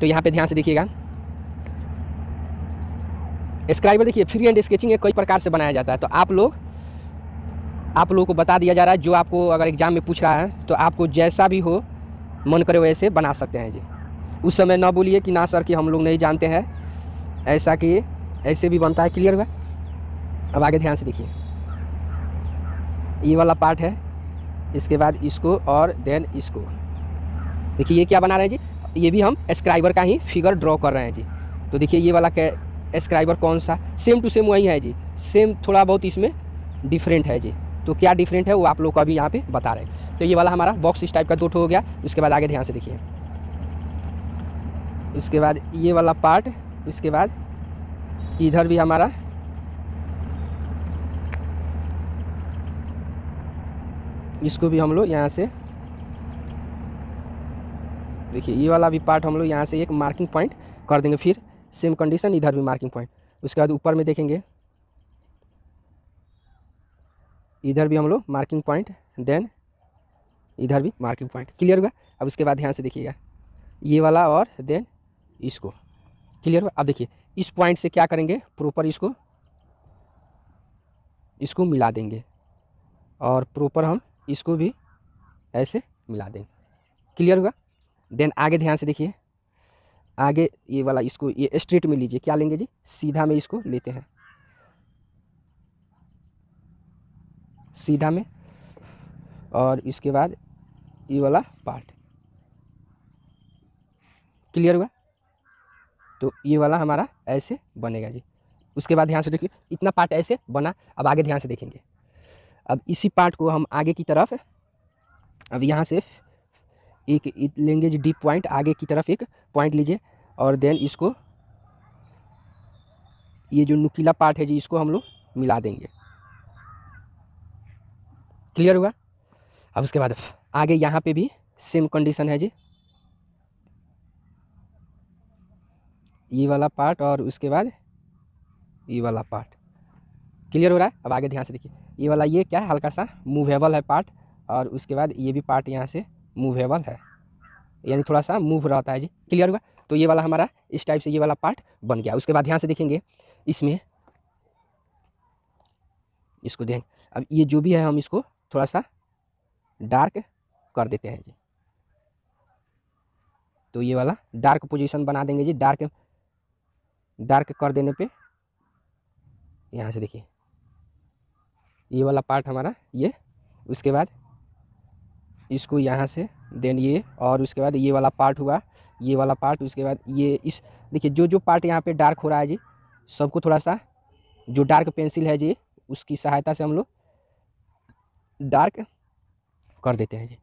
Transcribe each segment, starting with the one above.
तो यहाँ पे ध्यान से देखिएगा स्क्राइबर देखिए फ्री एंड स्केचिंग एक कई प्रकार से बनाया जाता है तो आप लोग आप लोगों को बता दिया जा रहा है जो आपको अगर एग्ज़ाम में पूछ रहा है तो आपको जैसा भी हो मन करे वैसे बना सकते हैं जी उस समय ना बोलिए कि ना सर कि हम लोग नहीं जानते हैं ऐसा कि ऐसे भी बनता है क्लियर हुआ अब आगे ध्यान से देखिए ये वाला पार्ट है इसके बाद इसको और देन इसको देखिए ये क्या बना रहे हैं जी ये भी हम एस्क्राइबर का ही फिगर ड्रॉ कर रहे हैं जी तो देखिए ये वाला कै एस्क्राइबर कौन सा सेम टू सेम वही है जी सेम थोड़ा बहुत इसमें डिफरेंट है जी तो क्या डिफरेंट है वो आप लोग को अभी यहाँ पे बता रहे हैं तो ये वाला हमारा बॉक्स इस टाइप का दो हो गया उसके बाद आगे ध्यान से देखिए इसके बाद ये वाला पार्ट इसके बाद इधर भी हमारा इसको भी हम लोग यहाँ से देखिए ये वाला भी पार्ट हम लोग यहाँ से एक मार्किंग पॉइंट कर देंगे फिर सेम कंडीशन इधर भी मार्किंग पॉइंट उसके बाद ऊपर में देखेंगे इधर भी हम लोग मार्किंग पॉइंट देन इधर भी मार्किंग पॉइंट क्लियर हुआ अब उसके बाद ध्यान से देखिएगा ये वाला और देन इसको क्लियर हुआ अब देखिए इस पॉइंट से क्या करेंगे प्रॉपर इसको इसको मिला देंगे और प्रॉपर हम इसको भी ऐसे मिला देंगे क्लियर हुआ देन आगे ध्यान से देखिए आगे ये वाला इसको ये स्ट्रेट में लीजिए क्या लेंगे जी सीधा में इसको लेते हैं सीधा में और इसके बाद ये वाला पार्ट क्लियर हुआ तो ये वाला हमारा ऐसे बनेगा जी उसके बाद ध्यान से देखिए इतना पार्ट ऐसे बना अब आगे ध्यान से देखेंगे अब इसी पार्ट को हम आगे की तरफ अब यहाँ से एक लेंगे जी डी पॉइंट आगे की तरफ एक पॉइंट लीजिए और देन इसको ये जो नुकीला पार्ट है जी इसको हम लोग मिला देंगे क्लियर हुआ अब उसके बाद आगे यहाँ पे भी सेम कंडीशन है जी ये वाला पार्ट और उसके बाद ये वाला पार्ट क्लियर हो रहा है अब आगे ध्यान से देखिए ये वाला ये क्या है हल्का सा मूवेबल है पार्ट और उसके बाद ये भी पार्ट यहाँ से मूवेबल है यानी थोड़ा सा मूव रहता है जी क्लियर हुआ तो ये वाला हमारा इस टाइप से ये वाला पार्ट बन गया उसके बाद ध्यान से देखेंगे इसमें इसको देंगे अब ये जो भी है हम इसको थोड़ा सा डार्क कर देते हैं जी तो ये वाला डार्क पोजीशन बना देंगे जी डार्क डार्क कर देने पे यहाँ से देखिए ये वाला पार्ट हमारा ये उसके बाद इसको यहाँ से देन ये और उसके बाद ये वाला पार्ट हुआ ये वाला पार्ट उसके बाद ये इस देखिए जो जो पार्ट यहाँ पे डार्क हो रहा है जी सबको थोड़ा सा जो डार्क पेंसिल है जी उसकी सहायता से हम लोग डार्क कर देते हैं जी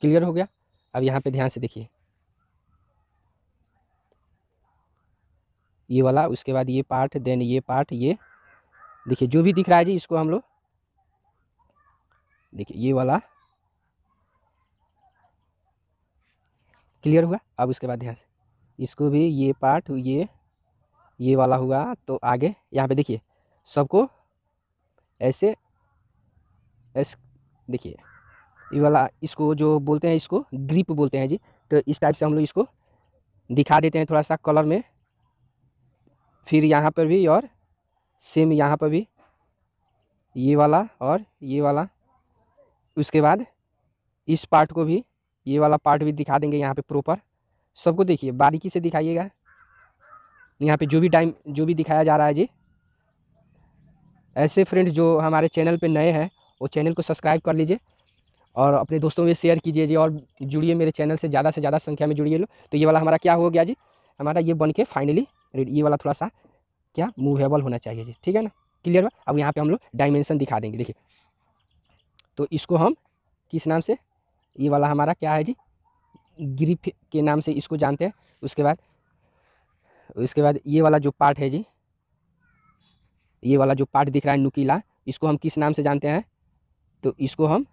क्लियर हो गया अब यहाँ पे ध्यान से देखिए ये वाला उसके बाद ये पार्ट देन ये पार्ट ये देखिए जो भी दिख रहा है जी इसको हम लोग देखिए ये वाला क्लियर हुआ अब उसके बाद ध्यान से इसको भी ये पार्ट ये ये वाला हुआ तो आगे यहाँ पे देखिए सबको ऐसे ऐस देखिए ये वाला इसको जो बोलते हैं इसको ग्रिप बोलते हैं जी तो इस टाइप से हम लोग इसको दिखा देते हैं थोड़ा सा कलर में फिर यहाँ पर भी और सेम यहाँ पर भी ये वाला और ये वाला उसके बाद इस पार्ट को भी ये वाला पार्ट भी दिखा देंगे यहाँ पे प्रॉपर सबको देखिए बारीकी से दिखाइएगा यहाँ पे जो भी टाइम जो भी दिखाया जा रहा है जी ऐसे फ्रेंड जो हमारे चैनल पे नए हैं वो चैनल को सब्सक्राइब कर लीजिए और अपने दोस्तों में शेयर कीजिए जी और जुड़िए मेरे चैनल से ज़्यादा से ज़्यादा संख्या में जुड़िए लोग तो ये वाला हमारा क्या हो गया जी हमारा ये बन के फाइनली ये वाला थोड़ा सा क्या मूवेबल होना चाहिए जी ठीक है ना क्लियर अब यहाँ पर हम लोग डायमेंशन दिखा देंगे देखिए तो इसको हम किस नाम से ये वाला हमारा क्या है जी ग्रिप के नाम से इसको जानते हैं उसके बाद उसके बाद ये वाला जो पार्ट है जी ये वाला जो पार्ट दिख रहा है नुकीला इसको हम किस नाम से जानते हैं तो इसको हम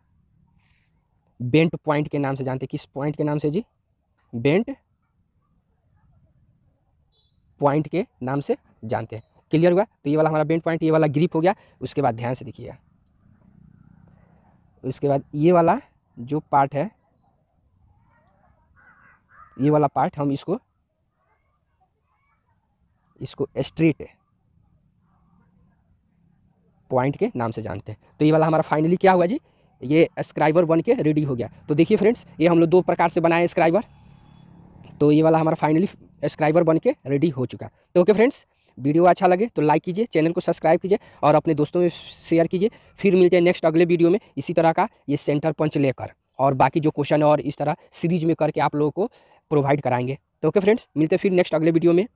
बेंट पॉइंट के नाम से जानते हैं किस पॉइंट के नाम से जी बेंट पॉइंट के नाम से जानते हैं क्लियर हुआ तो ये वाला हमारा बेंट पॉइंट ये वाला ग्रिप हो गया उसके बाद ध्यान से देखिएगा उसके बाद ये वाला जो पार्ट है ये वाला पार्ट हम इसको इसको स्ट्रेट पॉइंट के नाम से जानते हैं तो ये वाला हमारा फाइनली क्या हुआ जी ये स्क्राइबर बन के रेडी हो गया तो देखिए फ्रेंड्स ये हम लोग दो प्रकार से बनाए स्क्राइबर तो ये वाला हमारा फाइनली स्क्राइबर बन के रेडी हो चुका तो ओके फ्रेंड्स वीडियो अच्छा लगे तो लाइक कीजिए चैनल को सब्सक्राइब कीजिए और अपने दोस्तों में शेयर कीजिए फिर मिलते हैं नेक्स्ट अगले वीडियो में इसी तरह का ये सेंटर पंच लेकर और बाकी जो क्वेश्चन और इस तरह सीरीज में करके आप लोगों को प्रोवाइड कराएंगे तो ओके फ्रेंड्स मिलते हैं फिर नेक्स्ट अगले वीडियो में